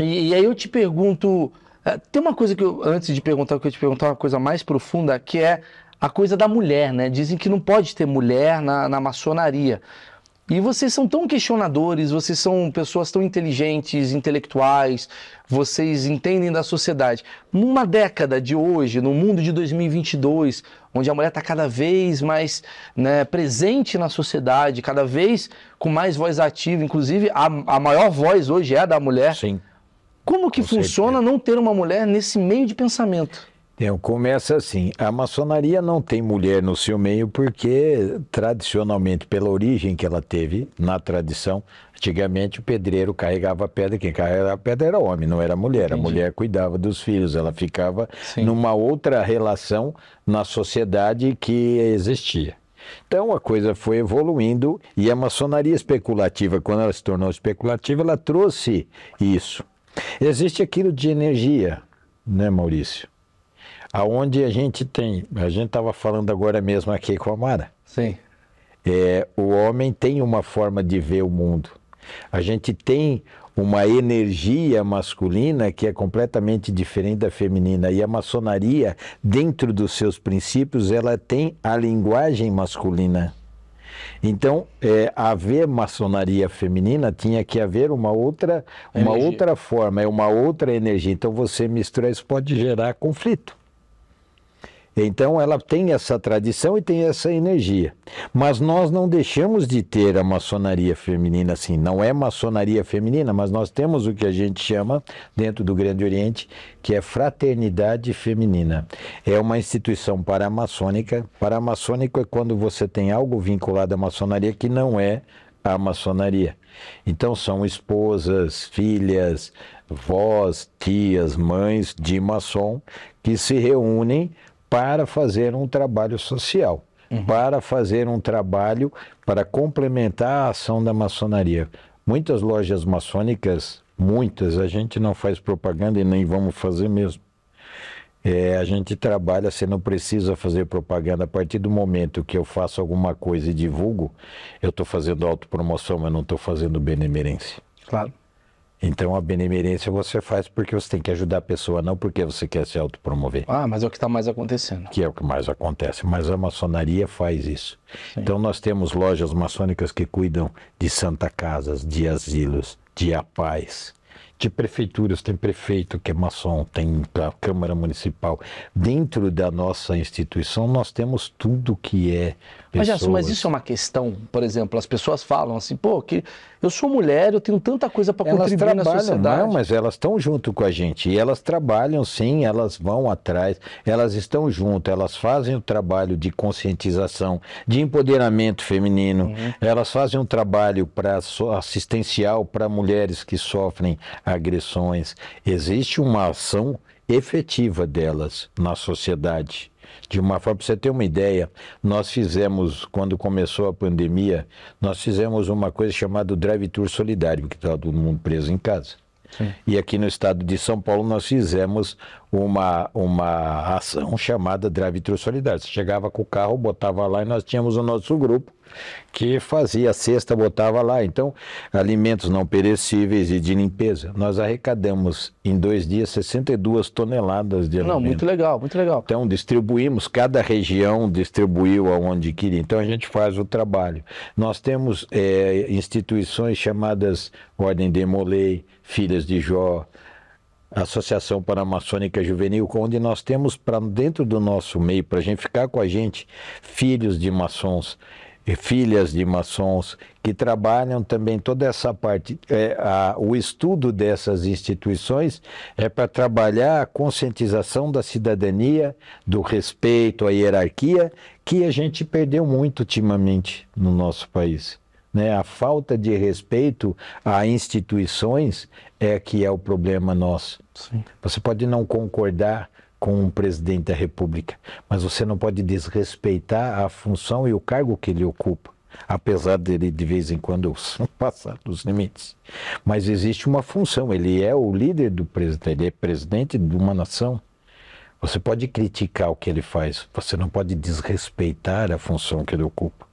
E, e, aí eu te pergunto, eh, tem uma coisa que eu, antes de perguntar, eu queria te perguntar uma coisa mais profunda, que é a coisa da mulher, né? Dizem que não pode ter mulher na, na maçonaria. E vocês são tão questionadores, vocês são pessoas tão inteligentes, intelectuais, vocês entendem da sociedade. Numa década de hoje, no mundo de 2022, onde a mulher está cada vez mais né, presente na sociedade, cada vez com mais voz ativa, inclusive a, a maior voz hoje é a da mulher. Sim. Como que Com funciona certeza. não ter uma mulher nesse meio de pensamento? Então, começa assim: a maçonaria não tem mulher no seu meio porque, tradicionalmente, pela origem que ela teve na tradição, antigamente o pedreiro carregava a pedra, quem carregava a pedra era homem, não era mulher. Entendi. A mulher cuidava dos filhos, ela ficava Sim. numa outra relação na sociedade que existia. Então a coisa foi evoluindo e a maçonaria especulativa, quando ela se tornou especulativa, ela trouxe isso. Existe aquilo de energia, né, Maurício? Aonde a gente tem, a gente estava falando agora mesmo aqui com a Mara. Sim. É, o homem tem uma forma de ver o mundo. A gente tem uma energia masculina que é completamente diferente da feminina. E a maçonaria, dentro dos seus princípios, ela tem a linguagem masculina. Então, é, haver maçonaria feminina tinha que haver uma outra, uma outra forma, é uma outra energia. Então, você misturar isso pode gerar conflito. Então ela tem essa tradição e tem essa energia. Mas nós não deixamos de ter a maçonaria feminina assim. Não é maçonaria feminina, mas nós temos o que a gente chama, dentro do Grande Oriente, que é fraternidade feminina. É uma instituição paramaçônica. Paramaçônico é quando você tem algo vinculado à maçonaria que não é a maçonaria. Então são esposas, filhas, vós, tias, mães de maçom que se reúnem para fazer um trabalho social, uhum. para fazer um trabalho para complementar a ação da maçonaria. Muitas lojas maçônicas, muitas, a gente não faz propaganda e nem vamos fazer mesmo. É, a gente trabalha, você não precisa fazer propaganda. A partir do momento que eu faço alguma coisa e divulgo, eu estou fazendo autopromoção, mas não estou fazendo benemerência. Claro. Então a benemerência você faz porque você tem que ajudar a pessoa, não porque você quer se autopromover. Ah, mas é o que está mais acontecendo. Que é o que mais acontece. Mas a maçonaria faz isso. Sim. Então nós temos lojas maçônicas que cuidam de santa casas, de asilos, de paz de prefeituras, tem prefeito que é maçom, tem a Câmara Municipal. Dentro da nossa instituição, nós temos tudo que é. Pessoas. Mas, mas isso é uma questão, por exemplo, as pessoas falam assim, pô, que eu sou mulher, eu tenho tanta coisa para contribuir trabalham, na sociedade. Não, mas elas estão junto com a gente. E elas trabalham sim, elas vão atrás, elas estão junto, elas fazem o trabalho de conscientização, de empoderamento feminino, uhum. elas fazem um trabalho para assistencial para mulheres que sofrem agressões. Existe uma ação efetiva delas na sociedade. De uma forma, para você ter uma ideia, nós fizemos, quando começou a pandemia, nós fizemos uma coisa chamada drive-tour solidário, que estava tá todo mundo preso em casa. Sim. E aqui no estado de São Paulo nós fizemos uma, uma ação chamada Drive tour Solidário. Você chegava com o carro, botava lá e nós tínhamos o nosso grupo que fazia a cesta, botava lá. Então, alimentos não perecíveis e de limpeza. Nós arrecadamos em dois dias 62 toneladas de alimentos. Não, muito legal, muito legal. Então, distribuímos, cada região distribuiu aonde queria. Então, a gente faz o trabalho. Nós temos é, instituições chamadas Ordem de Molei, Filhas de Jó, Associação Paramaçônica Juvenil, onde nós temos para dentro do nosso meio, para a gente ficar com a gente, filhos de maçons, filhas de maçons que trabalham também toda essa parte. É, a, o estudo dessas instituições é para trabalhar a conscientização da cidadania, do respeito à hierarquia, que a gente perdeu muito ultimamente no nosso país. Né? A falta de respeito a instituições é que é o problema nosso. Sim. Você pode não concordar com o presidente da República, mas você não pode desrespeitar a função e o cargo que ele ocupa, apesar dele de vez em quando passar dos limites. Mas existe uma função, ele é o líder do presidente, ele é presidente de uma nação. Você pode criticar o que ele faz, você não pode desrespeitar a função que ele ocupa.